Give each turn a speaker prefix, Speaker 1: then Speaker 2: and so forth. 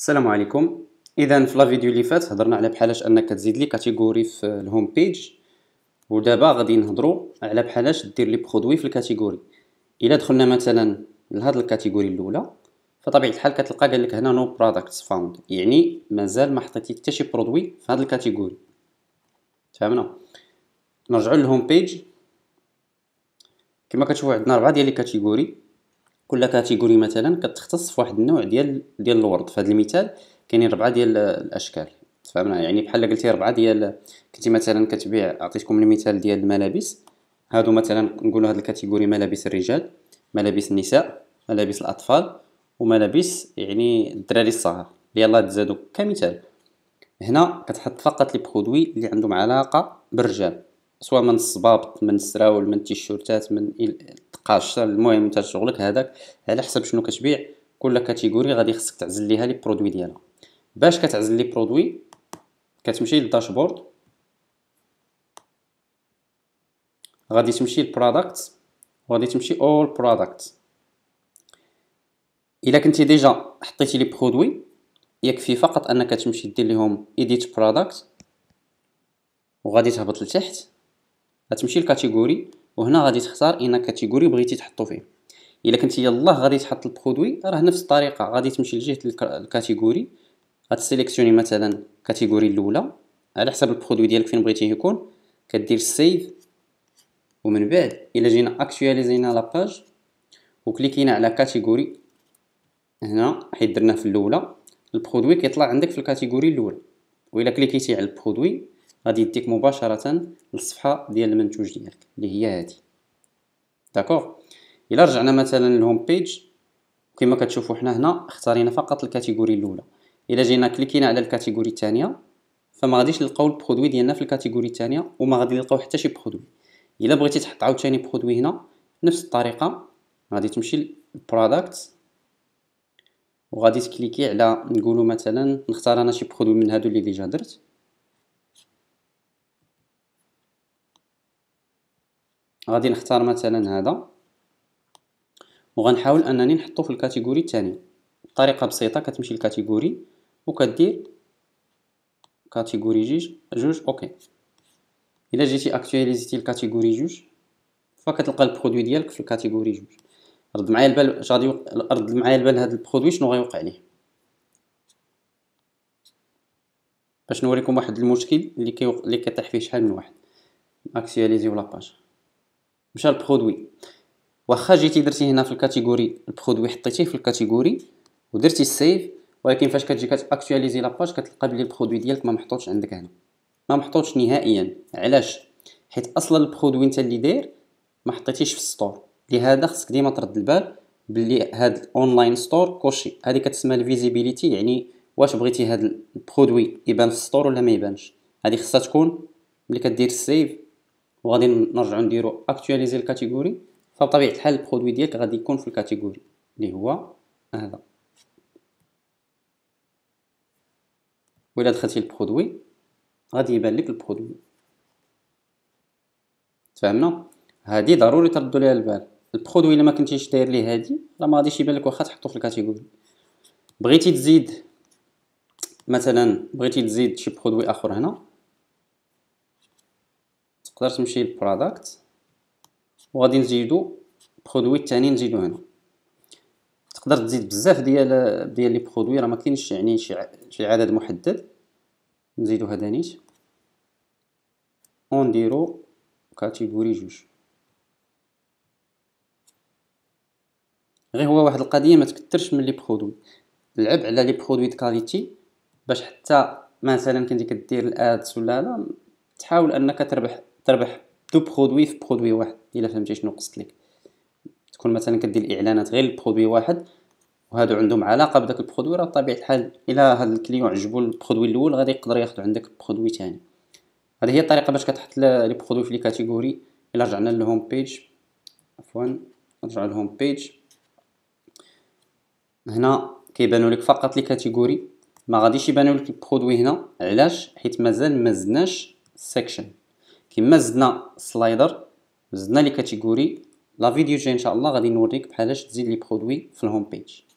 Speaker 1: السلام عليكم اذا في لا فيديو اللي فات هضرنا على بحالاش انك تزيد لي كاتيجوري في الهوم بيج ودابا غادي نهضروا على بحالاش دير لي برودوي في الكاتيجوري الا دخلنا مثلا لهاد الكاتيجوري الاولى فطبيعه الحال كتلقى قال لك هنا نو برودكتس فاوند يعني مازال ما حطيتي حتى شي برودوي في هاد الكاتيجوري تفهمنا نرجعوا للهوم بيج كما كتشوفوا عندنا اربعه ديال الكاتيجوري كل كاتيجوري مثلا كتختص فواحد النوع ديال ديال الورد فهاد المثال كاينين ربعه ديال الاشكال فهمنا يعني بحال قلتي ربعه ديال كنتي مثلا كتبيع عطيتكم المثال ديال الملابس هادو مثلا نقولوا هاد الكاتيجوري ملابس الرجال ملابس النساء ملابس الاطفال وملابس يعني الدراري الصغار يلا تزادو كمثال هنا كتحط فقط لي برودوي اللي عندهم علاقه بالرجال سواء من الصبابط من السراول من التيشورتات من التقاشة المهم نتا شغلك هذاك على حسب شنو كتبيع كل كاتيجوري غادي خصك تعزل ليها لي برودوي ديالها باش كتعزل لي برودوي كتمشي للداشبورد غادي تمشي لبرودكت وغادي تمشي اول برودكت الا كنتي ديجا حطيتي لي برودوي يكفي فقط انك تمشي دير ليهم ايديت برودكت وغادي تهبط لتحت غتمشي لكاتيجوري وهنا غادي تختار اين كاتيجوري بغيتي تحطو فيه الا كنت يلاه غادي تحط البرودوي راه نفس الطريقه غادي تمشي لجهه الكاتيجوري غتسيليكسيوني مثلا الكاتيجوري الاولى على حسب البرودوي ديالك فين بغيتيه يكون كدير سيف ومن بعد الا جينا لا لاباج وكليكينا على كاتيجوري هنا حيت درناه في الاولى البرودوي كيطلع عندك في الكاتيجوري الاولى و الا كليكيتي على البرودوي غادي يديك مباشره للصفحه ديال المنتوج ديالك اللي هي هذه داكوغ الا رجعنا مثلا للهوم بيج كما كتشوفوا حنا هنا اختارينا فقط الكاتيجوري الاولى الا جينا كليكينا على الكاتيجوري الثانيه فما غاديش نلقاو البرودوي ديالنا في الكاتيجوري الثانيه وما غادي نلقاو حتى شي برودوي الا بغيتي تحط عاوتاني برودوي هنا نفس الطريقه غادي تمشي للبرودكت وغادي تكليكي على نقولوا مثلا نختار انا شي برودوي من هادو اللي ديجا درت غادي نختار مثلا هذا وغنحاول انني نحطه في الكاتيجوري الثاني بطريقه بسيطه كتمشي للكاتيجوري وكدير كاتيجوري جوج جوج اوكي الا جيتي اكتواليزيتي الكاتيجوري جوج فكتلقى البرودوي ديالك في الكاتيجوري جوج رد معايا البال غادي رد معايا البال هذا البرودوي شنو غيوقع ليه باش نوريكم واحد المشكل اللي اللي كيطيح فيه شحال من واحد اكتواليزيو لاباج مشى البرودوي واخا جيتي درتي هنا في الكاتيجوري البرودوي حطيتيه في الكاتيجوري ودرتي السيف ولكن فاش كتجي كتاكتواليزي لاباج كتلقى بلي البرودوي ديالك ما محطوطش عندك هنا ما محطوطش نهائيا علاش حيت اصلا البرودوي انت اللي داير ما حطيتيش في السطور لهذا خصك ديما ترد البال بلي هاد الاونلاين ستور كوشي هذه كتسمى الفيزيبيليتي يعني واش بغيتي هاد البرودوي يبان في السطور ولا ما يبانش هذه خصها تكون ملي كدير السيف وغادي نرجعو نديرو اكتواليزي الكاتيجوري فبطبيعه الحال البرودوي ديالك غادي يكون في الكاتيجوري اللي هو هذا الى دخلتي البرودوي غادي يبان لك البرودوي تفهمنا هادي ضروري تردو ليها البال البرودوي الا ما كنتيش داير ليه هادي راه ما غاديش يبان لك واخا تحطو في الكاتيجوري بغيتي تزيد مثلا بغيتي تزيد شي برودوي اخر هنا تقدر تمشي للبرودكت وغادي نزيدو برودوي الثاني نزيدو هنا تقدر تزيد بزاف ديال ديال لي برودوي راه ما كاينش يعني شي عدد محدد نزيدو هذا نيت ونديرو كاتيجوري جوج غير هو واحد القضيه ما تكثرش من لي برودوي لعب على لي برودوي د كاليتي باش حتى مثلا كنتي كدير الادس ولا لا تحاول انك تربح تربح دو برودوي في برودوي واحد الا فهمتي شنو قصدت لك تكون مثلا كدير اعلانات غير البرودوي واحد وهادو عندهم علاقه بداك البرودوي راه بطبيعه الحال الا هاد الكليون عجبو البرودوي الاول غادي يقدر ياخذ عندك برودوي ثاني هذه هي الطريقه باش كتحط لي برودوي في لي كاتيجوري الا رجعنا للهوم بيج عفوا نرجع للهوم بيج هنا كيبانوا لك فقط لي كاتيجوري ما غاديش يبانوا لك البرودوي هنا علاش حيت مازال ما زدناش سيكشن كما زدنا السلايدر زدنا لي كاتيجوري لا فيديو جاي ان شاء الله غادي نوريك بحالاش تزيد لي برودوي في الهوم بيج